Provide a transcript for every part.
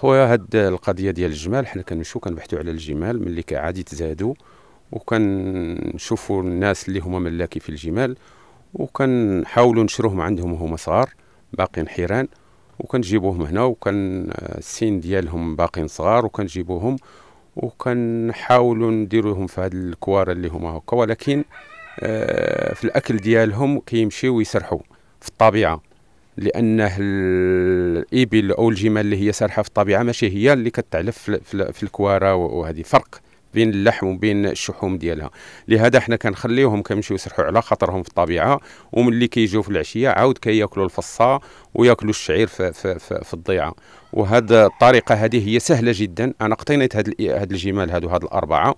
خويا هاد القضيه ديال الجمال حنا كنمشيو كنبحثوا على الجمال ملي كعادي يتزادوا وكنشوفوا الناس اللي هما ملاكي في الجمال وكنحاولوا نشروهم عندهم وهما صغار باقيين حيران وكنجيبوهم هنا وكان السن ديالهم باقيين صغار وكنجيبوهم وكنحاولوا نديروهم في هاد الكوارة اللي هما هكا ولكن آه، في الاكل ديالهم كيمشيو يسرحوا في الطبيعه لانه الابل او الجمال اللي هي سارحه في الطبيعه ماشي هي اللي كتعلف في, الكواره وهذه فرق بين اللحم وبين الشحوم ديالها لهذا حنا كنخليوهم كيمشيو يسرحوا على خاطرهم في الطبيعه وملي كيجيو في العشيه عاود كياكلوا الفصه وياكلوا الشعير في, في, في, في الضيعه وهذا الطريقه هذه هي سهله جدا انا اقتنيت هاد هاد الجمال هادو هاد الاربعه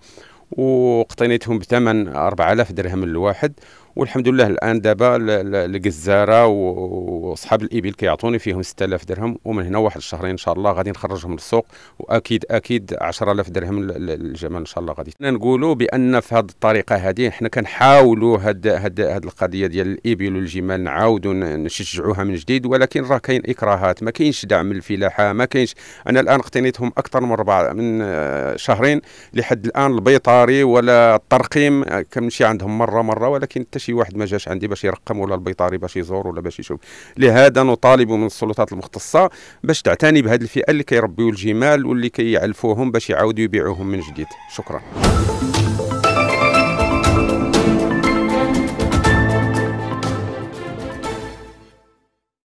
وقطينيتهم بثمن 4000 درهم الواحد والحمد لله الان دابا الجزاره واصحاب الابل كيعطوني فيهم 6000 درهم ومن هنا واحد الشهرين ان شاء الله غادي نخرجهم للسوق واكيد اكيد 10000 درهم للجمال ان شاء الله غادي نقولوا بان في هذه الطريقه هذه حنا كنحاولوا هاد هاد هاد القضيه ديال الابل والجمال نعاودوا نشجعوها من جديد ولكن راه كاين اكراهات ما كاينش دعم للفلاحه ما كاينش انا الان اقتنيتهم اكثر من ربع من آه، شهرين لحد الان البيطاري ولا الترقيم آه، كنمشي عندهم مره مره ولكن حتى شي واحد ما جاش عندي باش يرقم ولا البيطاري باش يزور ولا باش يشوف لهذا نطالب من السلطات المختصه باش تعتني بهذه الفئه اللي كيربيو الجمال واللي كيعلفوهم باش يعاودوا يبيعوهم من جديد شكرا